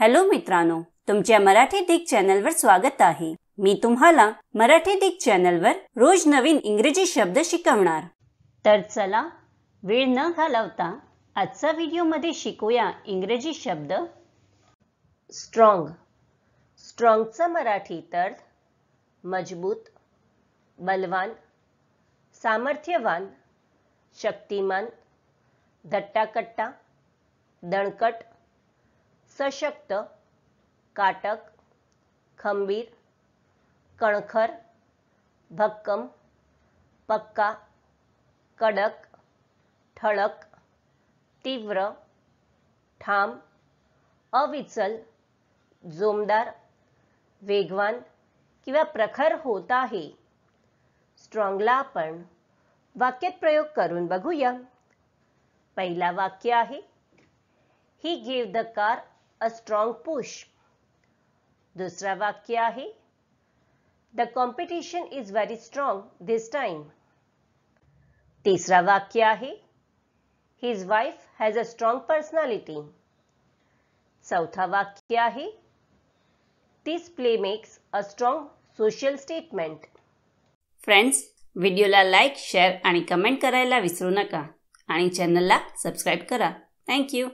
hello मित्रांनो तुमच्या मराठी दिग चॅनलवर स्वागत आहे मी तुम्हाला मराठी दिग चॅनलवर रोज नवीन इंग्रजी शब्द शिकवणार तर चला वेळ न घालवता आजचा व्हिडिओमध्ये शिकूया इंग्रजी शब्द स्ट्रॉंग स्ट्रॉंगचा मराठी तर मजबूत बलवान सामर्थ्यवान शक्तिमान धट्टाकट्टा दणकट सशक्त काटक खंबीर कणखर भक्कम पक्का कडक ठळक तीव्र ठाम अविचल जोमदार वेगवान किंवा प्रखर होत आहे स्ट्रॉंगला आपण वाक्यात प्रयोग करून बघूया पहिला वाक्य आहे ही give the car a strong push दुसरा वाक्य आहे the competition is very strong this time तिसरा वाक्य आहे his wife has a strong personality चौथा वाक्य आहे this play makes a strong social statement friends व्हिडिओला लाईक शेअर आणि कमेंट करायला विसरू नका आणि चॅनलला सबस्क्राईब करा थँक्यू